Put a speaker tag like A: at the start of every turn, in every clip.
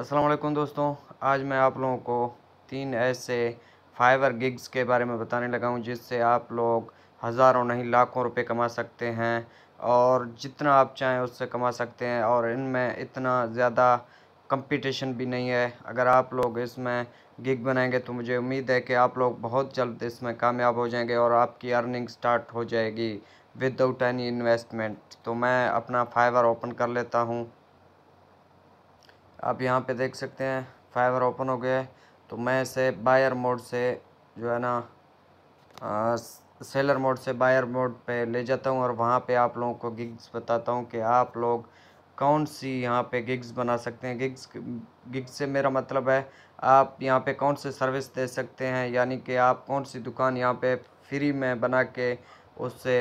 A: अस्सलाम वालेकुम दोस्तों आज मैं आप लोगों को तीन ऐसे फाइवर गिग्स के बारे में बताने लगा हूँ जिससे आप लोग हज़ारों नहीं लाखों रुपए कमा सकते हैं और जितना आप चाहें उससे कमा सकते हैं और इनमें इतना ज़्यादा कंपटीशन भी नहीं है अगर आप लोग इसमें गिग बनाएंगे तो मुझे उम्मीद है कि आप लोग बहुत जल्द इसमें कामयाब हो जाएंगे और आपकी अर्निंग स्टार्ट हो जाएगी विदाउट एनी इन्वेस्टमेंट तो मैं अपना फाइवर ओपन कर लेता हूँ आप यहाँ पे देख सकते हैं फाइवर ओपन हो गया है तो मैं इसे बायर मोड से जो है ना आ, सेलर मोड से बायर मोड पे ले जाता हूँ और वहाँ पे आप लोगों को गिग्स बताता हूँ कि आप लोग कौन सी यहाँ पे गिग्स बना सकते हैं गिग्स गिग्स से मेरा मतलब है आप यहाँ पे कौन से सर्विस दे सकते हैं यानी कि आप कौन सी दुकान यहाँ पे फ्री में बना के उससे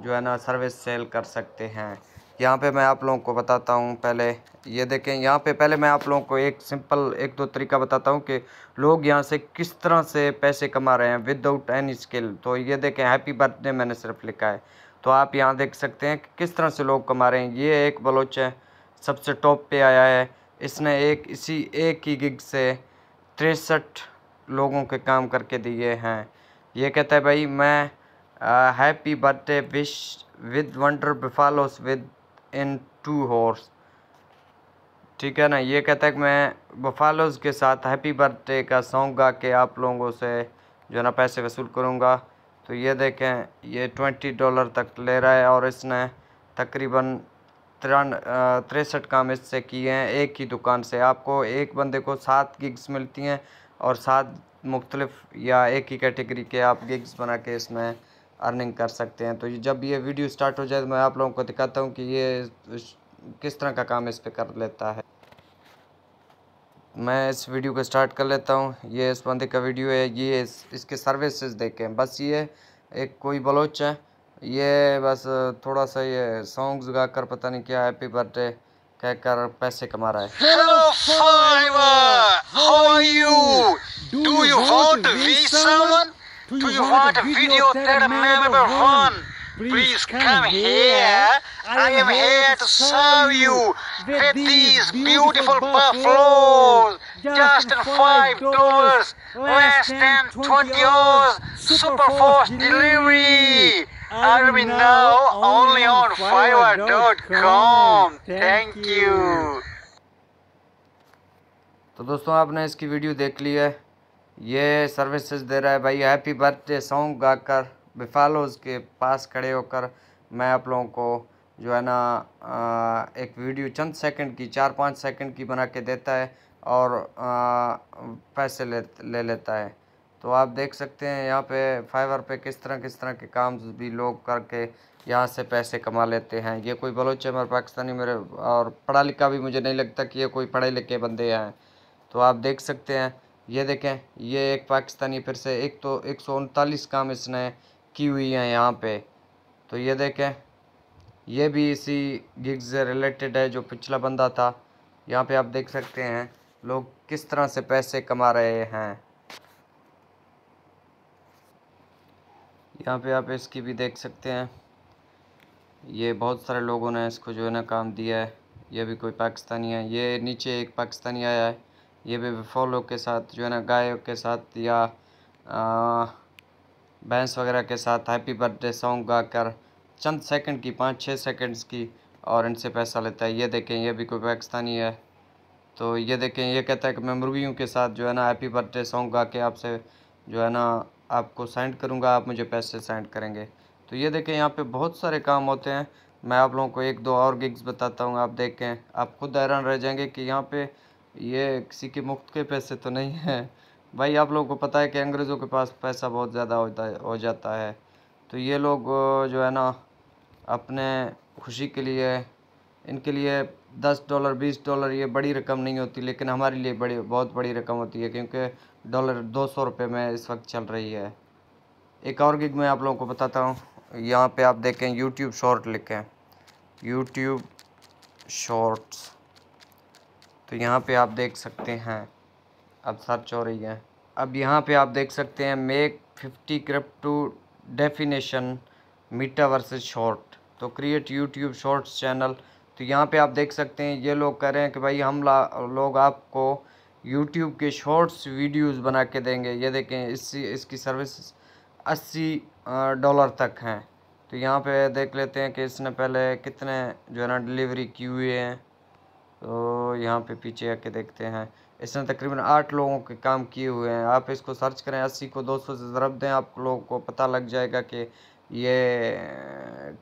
A: जो है ना सर्विस सेल कर सकते हैं यहाँ पे मैं आप लोगों को बताता हूँ पहले ये देखें यहाँ पे पहले मैं आप लोगों को एक सिंपल एक दो तरीका बताता हूँ कि लोग यहाँ से किस तरह से पैसे कमा रहे हैं विदाउट एनी स्किल तो ये देखें हैप्पी बर्थडे मैंने सिर्फ लिखा है तो आप यहाँ देख सकते हैं कि किस तरह से लोग कमा रहे हैं ये एक बलोच है सबसे टॉप पर आया है इसने एक इसी एक ही गिग से तिरसठ लोगों के काम करके दिए हैं ये कहता है भाई मैं happy birthday wish with wonder buffaloes with in two horse ठीक है ना ये कहता है कि मैं बफालोज के साथ हैप्पी बर्थडे का सॉन्ग गा के आप लोगों से जो है ना पैसे वसूल करूँगा तो ये देखें ये ट्वेंटी डॉलर तक ले रहा है और इसने तकरीबन तिरान तिरसठ काम इससे किए हैं एक ही दुकान से आपको एक बंदे को सात गिग्स मिलती हैं और सात मुख्तलिफ या एक ही कैटेगरी के आप गिग्स बना के इसमें अर्निंग कर सकते हैं तो जब ये वीडियो स्टार्ट हो जाए तो मैं आप लोगों को दिखाता हूँ कि ये किस तरह का काम इस पर कर लेता है मैं इस वीडियो को स्टार्ट कर लेता हूँ ये इस बंदे का वीडियो है ये इस, इसके सर्विसेज देखें बस ये एक कोई बलोच है ये बस थोड़ा सा ये सॉन्ग्स गा कर पता नहीं क्या हैप्पी बर्थडे कहकर पैसे कमा रहा है hello Fiverr Do you, Do you want, want a video memorable one? Please come here. I am here to serve you with these beautiful buffaloes. Just in five dollars, less than twenty hours. super fast delivery. I will be now only on fiverr.com. Thank you. तो दोस्तों आपने इसकी video देख ली है ये services दे रहा है भाई हैप्पी बर्थडे सॉन्ग गाकर बिफालोज के पास खड़े होकर मैं आप लोगों को जो है ना एक वीडियो चंद सेकंड की चार पाँच सेकंड की बना के देता है और पैसे ले ले लेता है तो आप देख सकते हैं यहाँ पे फाइवर पे किस तरह किस तरह के काम भी लोग करके यहाँ से पैसे कमा लेते हैं ये कोई बलोच है मेरे पाकिस्तानी मेरे और पढ़ा लिखा भी मुझे नहीं लगता कि ये कोई पढ़े लिखे बंदे हैं तो आप देख सकते हैं ये देखें ये एक पाकिस्तानी फिर से एक तो एक सौ उनतालीस काम इसने की हुई है यहाँ पे तो ये देखें ये भी इसी गिग से रिलेटेड है जो पिछला बंदा था यहाँ पे आप देख सकते हैं लोग किस तरह से पैसे कमा रहे हैं यहाँ पे आप इसकी भी देख सकते हैं ये बहुत सारे लोगों ने इसको जो है ना काम दिया है ये भी कोई पाकिस्तानी है ये नीचे एक पाकिस्तानी आया है ये भी लोग के साथ जो है ना गायों के साथ या भैंस वगैरह के साथ हैप्पी बर्थडे सॉन्ग गाकर चंद सेकंड की पाँच छः सेकंड्स की और इनसे पैसा लेता है ये देखें ये भी कोई पाकिस्तानी है तो ये देखें ये कहता है कि मैं मुर्गियों के साथ जो है ना हैप्पी बर्थडे सॉन्ग गा के आपसे जो है ना आपको सेंड करूँगा आप मुझे पैसे सेंड करेंगे तो ये देखें यहाँ पर बहुत सारे काम होते हैं मैं आप लोगों को एक दो और गिग्स बताता हूँ आप देखें आप खुद हैरान रह जाएंगे कि यहाँ पर ये किसी के मुफ्त के पैसे तो नहीं है भाई आप लोगों को पता है कि अंग्रेज़ों के पास पैसा बहुत ज़्यादा होता है हो जाता है तो ये लोग जो है ना अपने खुशी के लिए इनके लिए दस डॉलर बीस डॉलर ये बड़ी रकम नहीं होती लेकिन हमारे लिए बड़ी बहुत बड़ी रकम होती है क्योंकि डॉलर दो सौ रुपये में इस वक्त चल रही है एक और गिग मैं आप लोगों को बताता हूँ यहाँ पे आप देखें यूट्यूब शॉर्ट लिखें यूट्यूब शॉर्ट्स तो यहाँ पे आप देख सकते हैं अब सर्च हो रही है अब यहाँ पे आप देख सकते हैं make fifty crypto definition meta versus short तो क्रिएट यूट्यूब शॉर्ट्स चैनल तो यहाँ पे आप देख सकते हैं ये लोग कह रहे हैं कि भाई हम लोग आपको यूट्यूब के शॉर्ट्स वीडियोस बना के देंगे ये देखें इसी इसकी सर्विस अस्सी डॉलर तक हैं तो यहाँ पे देख लेते हैं कि इसने पहले कितने जो है ना डिलीवरी की हुई है तो यहाँ पे पीछे आके देखते हैं इसने तकरीबन आठ लोगों के काम किए हुए हैं आप इसको सर्च करें अस्सी को दो सौ से ज़रब दें आप लोगों को पता लग जाएगा कि ये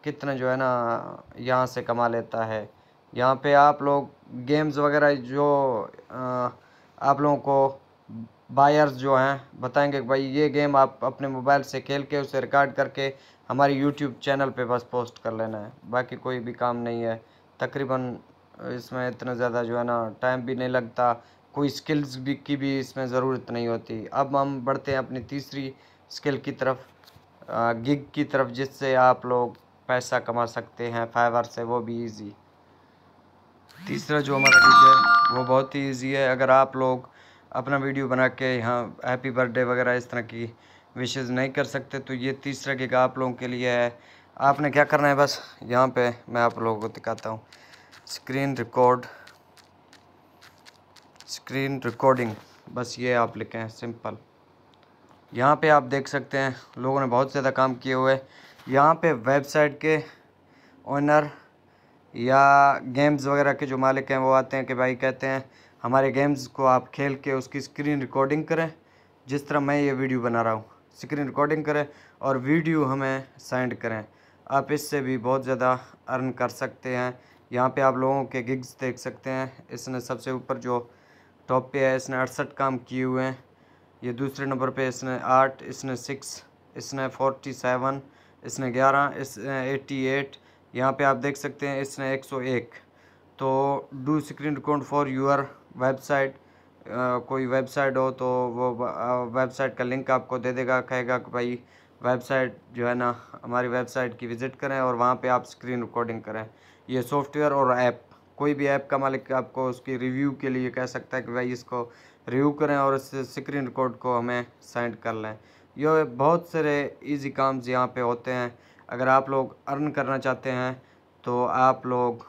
A: कितना जो है ना यहाँ से कमा लेता है यहाँ पे आप लोग गेम्स वगैरह जो आप लोगों को बायर्स जो हैं बताएंगे कि भाई ये गेम आप अपने मोबाइल से खेल के उसे रिकॉर्ड करके हमारे यूट्यूब चैनल पे बस पोस्ट कर लेना है बाकी कोई भी काम नहीं है तकरीबन इसमें इतना ज़्यादा जो है ना टाइम भी नहीं लगता कोई स्किल्स भी की भी इसमें ज़रूरत नहीं होती अब हम बढ़ते हैं अपनी तीसरी स्किल की तरफ गिग की तरफ जिससे आप लोग पैसा कमा सकते हैं फाइवर से वो भी इजी तीसरा जो हमारा गिग है वो बहुत ही इजी है अगर आप लोग अपना वीडियो बना के यहाँ हैप्पी बर्थडे वगैरह इस तरह की विशेज़ नहीं कर सकते तो ये तीसरा गिग आप लोगों के लिए है आपने क्या करना है बस यहाँ पे मैं आप लोगों को दिखाता हूँ स्क्रीन रिकॉर्ड स्क्रीन रिकॉर्डिंग बस ये आप लिखें सिंपल यहाँ पे आप देख सकते हैं लोगों ने बहुत ज़्यादा काम किए हुए यहाँ पे वेबसाइट के ओनर या गेम्स वगैरह के जो मालिक हैं वो आते हैं कि भाई कहते हैं हमारे गेम्स को आप खेल के उसकी स्क्रीन रिकॉर्डिंग करें जिस तरह मैं ये वीडियो बना रहा हूँ स्क्रीन रिकॉर्डिंग करें और वीडियो हमें सेंड करें आप इससे भी बहुत ज़्यादा अर्न कर सकते हैं यहाँ पे आप लोगों के गिग्स देख सकते हैं इसने सबसे ऊपर जो टॉप पे है इसने अड़सठ काम किए हुए हैं ये दूसरे नंबर पे इसने आठ इसने सिक्स इसने फोर्टी सेवन इसने ग्यारह इसने एट्टी एट यहाँ पर आप देख सकते हैं इसने एक सौ एक तो do screen record for your website कोई वेबसाइट हो तो वो वेबसाइट का लिंक आपको दे देगा कहेगा कि भाई वेबसाइट जो है ना हमारी वेबसाइट की विज़िट करें और वहाँ पे आप स्क्रीन रिकॉर्डिंग करें ये सॉफ्टवेयर और ऐप कोई भी ऐप का मालिक आपको उसकी रिव्यू के लिए कह सकता है कि भाई इसको रिव्यू करें और इस स्क्रीन रिकॉर्ड को हमें सेंड कर लें ये बहुत सारे इजी काम्स यहाँ पे होते हैं अगर आप लोग अर्न करना चाहते हैं तो आप लोग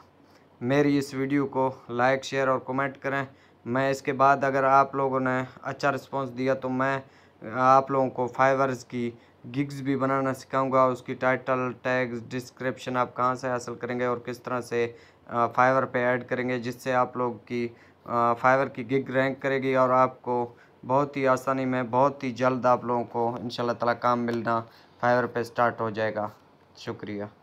A: मेरी इस वीडियो को लाइक शेयर और कमेंट करें मैं इसके बाद अगर आप लोगों ने अच्छा रिस्पांस दिया तो मैं आप लोगों को फाइवर्स की गिग्स भी बनाना सिखाऊंगा उसकी टाइटल टैग्स डिस्क्रिप्शन आप कहाँ से हासिल करेंगे और किस तरह से फाइवर पे ऐड करेंगे जिससे आप लोग की फाइवर की गिग रैंक करेगी और आपको बहुत ही आसानी में बहुत ही जल्द आप लोगों को इन ताला काम मिलना फाइवर पे स्टार्ट हो जाएगा शुक्रिया